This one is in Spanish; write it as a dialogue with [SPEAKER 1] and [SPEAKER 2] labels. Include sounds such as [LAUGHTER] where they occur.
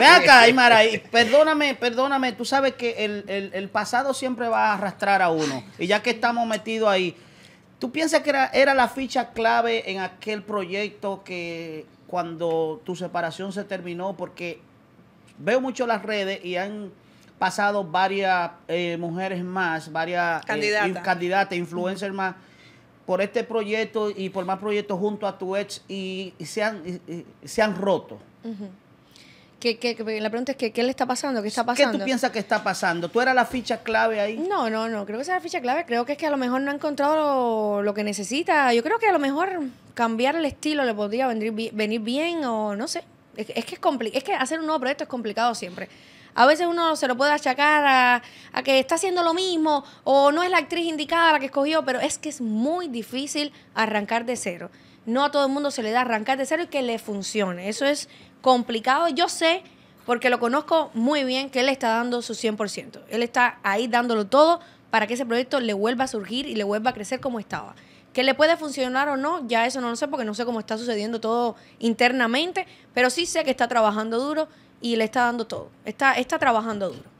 [SPEAKER 1] Ve acá, [LAUGHS] Aymara,
[SPEAKER 2] perdóname, perdóname, tú sabes que el, pasado siempre va a arrastrar a uno. Y ya que estamos metidos ahí, ¿tú piensas que era, la ficha clave en aquel proyecto que cuando tu separación se terminó? Porque veo mucho las redes y han pasado varias eh, mujeres más, varias eh, candidatas, influencers más, por este proyecto y por más proyectos junto a tu ex y, se, han, se han roto
[SPEAKER 1] que que la pregunta es que, ¿qué le está pasando? ¿Qué está pasando? ¿Qué piensas
[SPEAKER 2] que está pasando? ¿Tú eras la ficha clave ahí? No,
[SPEAKER 1] no, no. Creo que esa es la ficha clave. Creo que es que a lo mejor no ha encontrado lo, que necesita. Yo creo que a lo mejor cambiar el estilo le podría venir, bien o no sé. Es, que es, es que hacer un nuevo proyecto es complicado siempre. A veces uno se lo puede achacar a, que está haciendo lo mismo o no es la actriz indicada la que escogió, pero es que es muy difícil arrancar de cero. No a todo el mundo se le da arrancar de cero y que le funcione. Eso es complicado. Yo sé, porque lo conozco muy bien, que él está dando su 100%. Él está ahí dándolo todo para que ese proyecto le vuelva a surgir y le vuelva a crecer como estaba. Que le puede funcionar o no, ya eso no lo sé porque no sé cómo está sucediendo todo internamente, pero sí sé que está trabajando duro y le está dando todo. Está, está trabajando duro.